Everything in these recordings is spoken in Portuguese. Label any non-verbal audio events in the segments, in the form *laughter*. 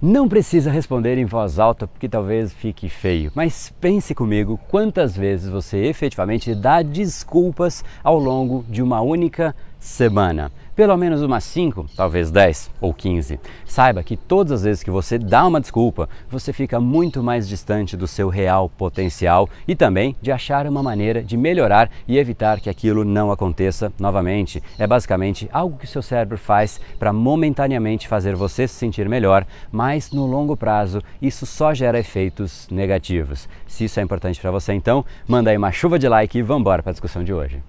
Não precisa responder em voz alta porque talvez fique feio, mas pense comigo quantas vezes você efetivamente dá desculpas ao longo de uma única semana. Pelo menos umas 5, talvez 10 ou 15. Saiba que todas as vezes que você dá uma desculpa, você fica muito mais distante do seu real potencial e também de achar uma maneira de melhorar e evitar que aquilo não aconteça novamente. É basicamente algo que o seu cérebro faz para momentaneamente fazer você se sentir melhor, mas no longo prazo isso só gera efeitos negativos. Se isso é importante para você, então manda aí uma chuva de like e vamos embora para a discussão de hoje.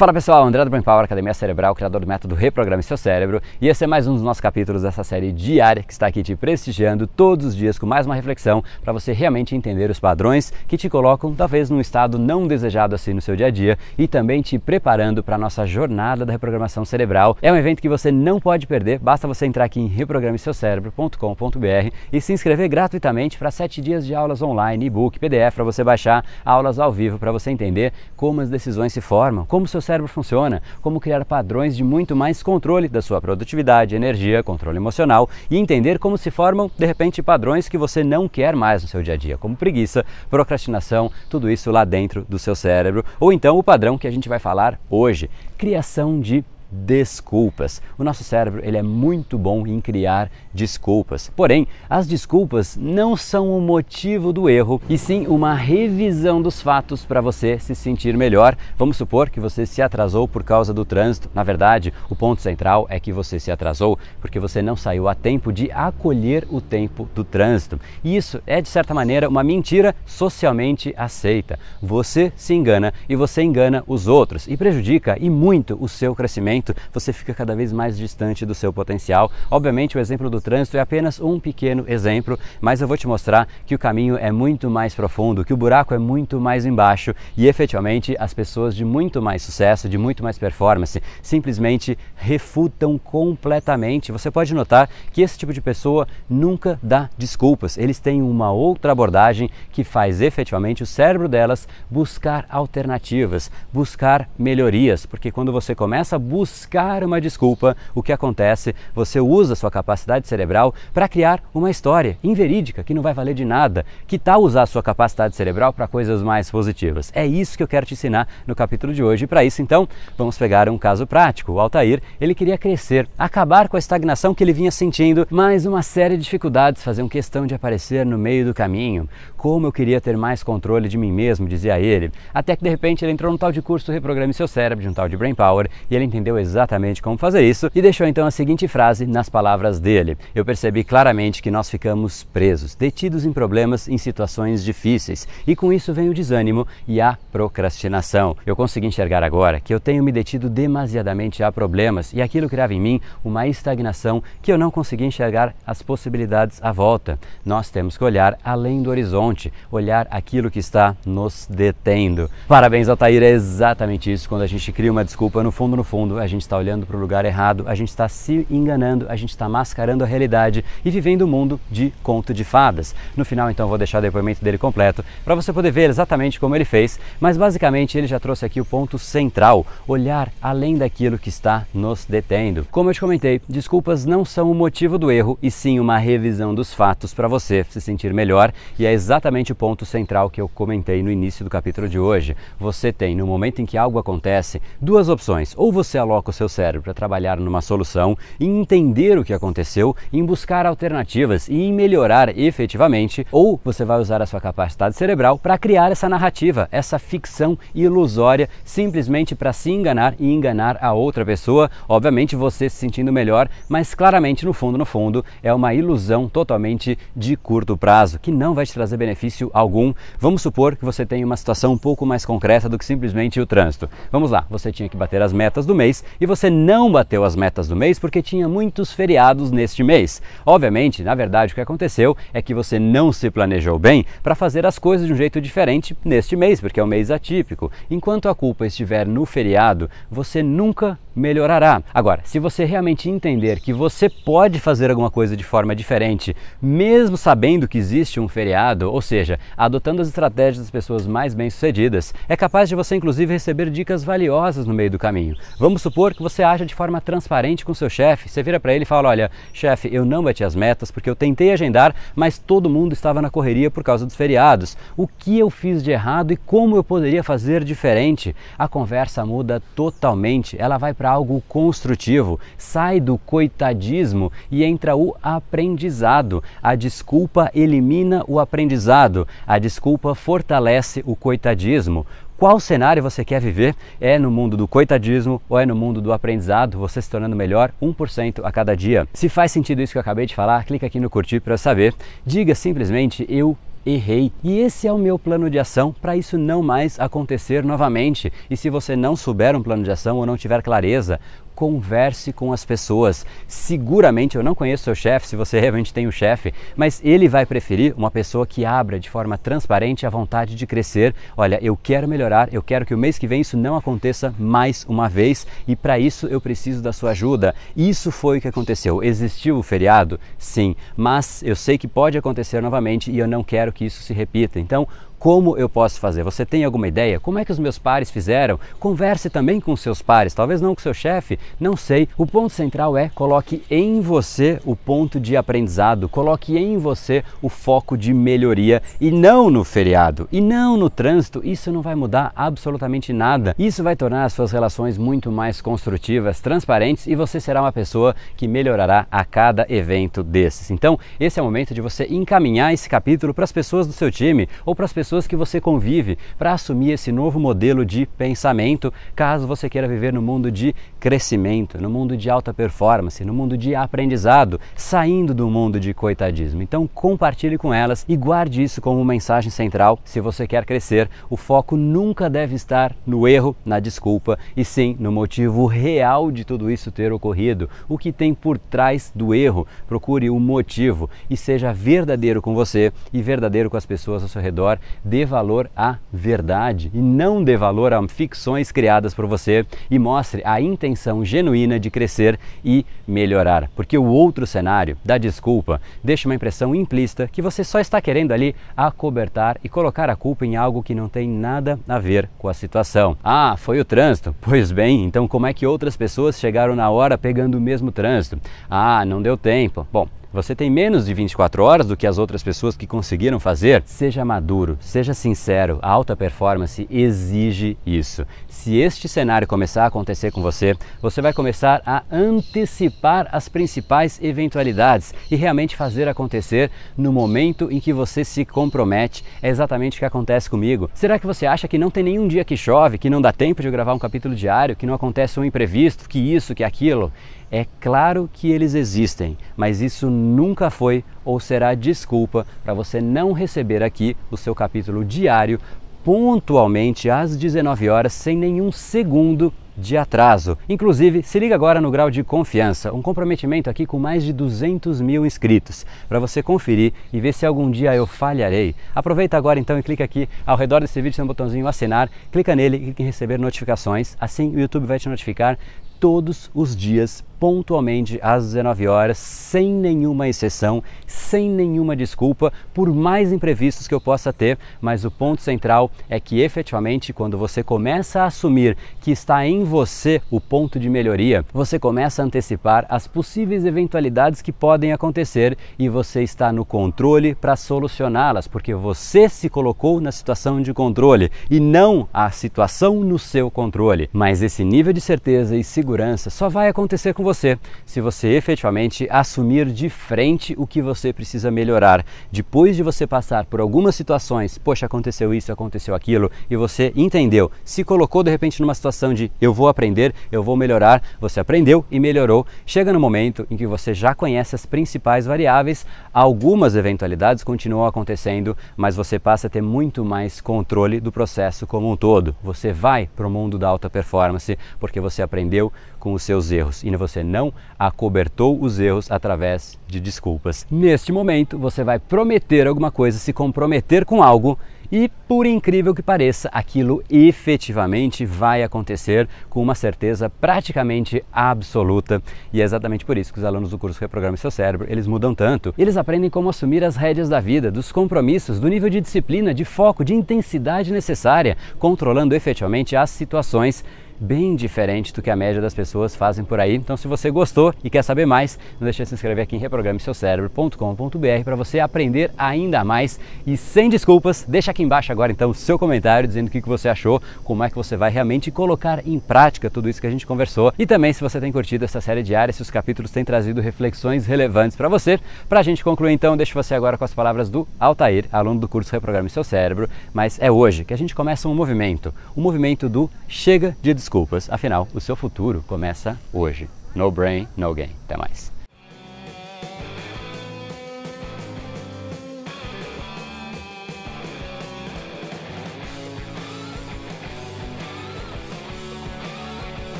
Fala pessoal, André do Brain Power, Academia Cerebral, criador do método Reprograme Seu Cérebro, e esse é mais um dos nossos capítulos dessa série diária que está aqui te prestigiando todos os dias com mais uma reflexão para você realmente entender os padrões que te colocam talvez num estado não desejado assim no seu dia a dia e também te preparando para a nossa jornada da reprogramação cerebral. É um evento que você não pode perder, basta você entrar aqui em reprogrameseucerebro.com.br e se inscrever gratuitamente para sete dias de aulas online, e-book, PDF para você baixar, aulas ao vivo para você entender como as decisões se formam, como seu cérebro funciona, como criar padrões de muito mais controle da sua produtividade, energia, controle emocional e entender como se formam, de repente, padrões que você não quer mais no seu dia a dia, como preguiça, procrastinação, tudo isso lá dentro do seu cérebro, ou então o padrão que a gente vai falar hoje, criação de desculpas. O nosso cérebro ele é muito bom em criar desculpas. Porém, as desculpas não são o motivo do erro, e sim uma revisão dos fatos para você se sentir melhor. Vamos supor que você se atrasou por causa do trânsito. Na verdade, o ponto central é que você se atrasou porque você não saiu a tempo de acolher o tempo do trânsito. E isso é de certa maneira uma mentira socialmente aceita. Você se engana e você engana os outros e prejudica e muito o seu crescimento momento você fica cada vez mais distante do seu potencial. Obviamente, o exemplo do trânsito é apenas um pequeno exemplo, mas eu vou te mostrar que o caminho é muito mais profundo, que o buraco é muito mais embaixo e efetivamente as pessoas de muito mais sucesso, de muito mais performance, simplesmente refutam completamente. Você pode notar que esse tipo de pessoa nunca dá desculpas. Eles têm uma outra abordagem que faz efetivamente o cérebro delas buscar alternativas, buscar melhorias, porque quando você começa a buscar buscar uma desculpa, o que acontece? Você usa sua capacidade cerebral para criar uma história inverídica que não vai valer de nada. Que tal usar sua capacidade cerebral para coisas mais positivas? É isso que eu quero te ensinar no capítulo de hoje. Para isso, então, vamos pegar um caso prático. O Altair, ele queria crescer, acabar com a estagnação que ele vinha sentindo, mas uma série de dificuldades faziam questão de aparecer no meio do caminho. Como eu queria ter mais controle de mim mesmo, dizia ele. Até que de repente ele entrou num tal de curso Reprograme seu cérebro, de um tal de Brain Power, e ele entendeu exatamente como fazer isso e deixou então a seguinte frase nas palavras dele: Eu percebi claramente que nós ficamos presos, detidos em problemas, em situações difíceis, e com isso vem o desânimo e a procrastinação. Eu consegui enxergar agora que eu tenho me detido demasiadamente a problemas e aquilo criava em mim uma estagnação que eu não conseguia enxergar as possibilidades à volta. Nós temos que olhar além do horizonte, olhar aquilo que está nos detendo. Parabéns, Altair, é exatamente isso. Quando a gente cria uma desculpa, no fundo, no fundo, a gente está olhando para o lugar errado, a gente está se enganando, a gente está mascarando a realidade e vivendo o um mundo de conto de fadas. No final, então, vou deixar o depoimento dele completo para você poder ver exatamente como ele fez, mas basicamente ele já trouxe aqui o ponto central: olhar além daquilo que está nos detendo. Como eu te comentei, desculpas não são o motivo do erro e sim uma revisão dos fatos para você se sentir melhor, e é exatamente o ponto central que eu comentei no início do capítulo de hoje. Você tem, no momento em que algo acontece, duas opções: ou você aloca coloca o seu cérebro para trabalhar numa solução, em entender o que aconteceu, em buscar alternativas e em melhorar efetivamente, ou você vai usar a sua capacidade cerebral para criar essa narrativa, essa ficção ilusória, simplesmente para se enganar e enganar a outra pessoa, obviamente você se sentindo melhor, mas claramente no fundo, no fundo, é uma ilusão totalmente de curto prazo, que não vai te trazer benefício algum. Vamos supor que você tenha uma situação um pouco mais concreta do que simplesmente o trânsito. Vamos lá, você tinha que bater as metas do mês e você não bateu as metas do mês porque tinha muitos feriados neste mês. Obviamente, na verdade, o que aconteceu é que você não se planejou bem para fazer as coisas de um jeito diferente neste mês, porque é um mês atípico. Enquanto a culpa estiver no feriado, você nunca melhorará. Agora, se você realmente entender que você pode fazer alguma coisa de forma diferente, mesmo sabendo que existe um feriado, ou seja, adotando as estratégias das pessoas mais bem-sucedidas, é capaz de você inclusive receber dicas valiosas no meio do caminho. Vamos supor que você haja de forma transparente com seu chefe, você vira para ele e fala: "Olha, chefe, eu não bati as metas porque eu tentei agendar, mas todo mundo estava na correria por causa dos feriados. O que eu fiz de errado e como eu poderia fazer diferente?" A conversa muda totalmente. Ela vai para algo construtivo, sai do coitadismo e entra o aprendizado. A desculpa elimina o aprendizado, a desculpa fortalece o coitadismo. Qual cenário você quer viver? É no mundo do coitadismo ou é no mundo do aprendizado, você se tornando melhor 1% a cada dia? Se faz sentido isso que eu acabei de falar, clica aqui no curtir para saber. Diga simplesmente eu errei. E esse é o meu plano de ação para isso não mais acontecer novamente. E se você não souber um plano de ação ou não tiver clareza converse com as pessoas. Seguramente, eu não conheço seu chefe, se você *laughs* realmente tem um chefe, mas ele vai preferir uma pessoa que abra de forma transparente a vontade de crescer. Olha, eu quero melhorar, eu quero que o mês que vem isso não aconteça mais uma vez e para isso eu preciso da sua ajuda. Isso foi o que aconteceu. Existiu o feriado? Sim, mas eu sei que pode acontecer novamente e eu não quero que isso se repita. Então, como eu posso fazer? Você tem alguma ideia? Como é que os meus pares fizeram? Converse também com seus pares, talvez não com seu chefe, não sei. O ponto central é coloque em você o ponto de aprendizado, coloque em você o foco de melhoria e não no feriado e não no trânsito. Isso não vai mudar absolutamente nada. Isso vai tornar as suas relações muito mais construtivas, transparentes e você será uma pessoa que melhorará a cada evento desses. Então, esse é o momento de você encaminhar esse capítulo para as pessoas do seu time ou para as pessoas pessoas que você convive para assumir esse novo modelo de pensamento, caso você queira viver no mundo de crescimento, no mundo de alta performance, no mundo de aprendizado, saindo do mundo de coitadismo. Então compartilhe com elas e guarde isso como mensagem central. Se você quer crescer, o foco nunca deve estar no erro, na desculpa, e sim no motivo real de tudo isso ter ocorrido, o que tem por trás do erro. Procure o motivo e seja verdadeiro com você e verdadeiro com as pessoas ao seu redor dê valor à verdade e não dê valor a ficções criadas por você e mostre a intenção genuína de crescer e melhorar. Porque o outro cenário da desculpa deixa uma impressão implícita que você só está querendo ali acobertar e colocar a culpa em algo que não tem nada a ver com a situação. Ah, foi o trânsito. Pois bem, então como é que outras pessoas chegaram na hora pegando o mesmo trânsito? Ah, não deu tempo. Bom, você tem menos de 24 horas do que as outras pessoas que conseguiram fazer? Seja maduro, seja sincero. A alta performance exige isso. Se este cenário começar a acontecer com você, você vai começar a antecipar as principais eventualidades e realmente fazer acontecer no momento em que você se compromete. É exatamente o que acontece comigo. Será que você acha que não tem nenhum dia que chove, que não dá tempo de gravar um capítulo diário, que não acontece um imprevisto, que isso, que aquilo? É claro que eles existem, mas isso nunca foi ou será desculpa para você não receber aqui o seu capítulo diário pontualmente às 19 horas sem nenhum segundo de atraso. Inclusive, se liga agora no grau de confiança, um comprometimento aqui com mais de 200 mil inscritos, para você conferir e ver se algum dia eu falharei. Aproveita agora então e clica aqui ao redor desse vídeo, tem um botãozinho assinar, clica nele e clica em receber notificações, assim o YouTube vai te notificar todos os dias, pontualmente às 19 horas, sem nenhuma exceção, sem nenhuma desculpa, por mais imprevistos que eu possa ter, mas o ponto central é que efetivamente quando você começa a assumir que está em você o ponto de melhoria, você começa a antecipar as possíveis eventualidades que podem acontecer e você está no controle para solucioná-las, porque você se colocou na situação de controle e não a situação no seu controle. Mas esse nível de certeza e segurança segurança só vai acontecer com você se você efetivamente assumir de frente o que você precisa melhorar. Depois de você passar por algumas situações, poxa, aconteceu isso, aconteceu aquilo, e você entendeu, se colocou de repente numa situação de eu vou aprender, eu vou melhorar, você aprendeu e melhorou. Chega no momento em que você já conhece as principais variáveis, algumas eventualidades continuam acontecendo, mas você passa a ter muito mais controle do processo como um todo. Você vai para o mundo da alta performance porque você aprendeu, com os seus erros e você não acobertou os erros através de desculpas. Neste momento, você vai prometer alguma coisa, se comprometer com algo e, por incrível que pareça, aquilo efetivamente vai acontecer com uma certeza praticamente absoluta. E é exatamente por isso que os alunos do curso Reprograma Seu Cérebro, eles mudam tanto. Eles aprendem como assumir as rédeas da vida, dos compromissos, do nível de disciplina, de foco, de intensidade necessária, controlando efetivamente as situações bem diferente do que a média das pessoas fazem por aí. Então, se você gostou e quer saber mais, não deixe de se inscrever aqui em reprogrameseucerebro.com.br para você aprender ainda mais. E sem desculpas, deixa aqui embaixo agora então o seu comentário dizendo o que você achou, como é que você vai realmente colocar em prática tudo isso que a gente conversou. E também se você tem curtido essa série diária, se os capítulos têm trazido reflexões relevantes para você. Para a gente concluir então, deixo você agora com as palavras do Altair, aluno do curso Reprograme Seu Cérebro, mas é hoje que a gente começa um movimento, o um movimento do chega de desculpas desculpas, afinal, o seu futuro começa hoje. No brain, no gain. Até mais.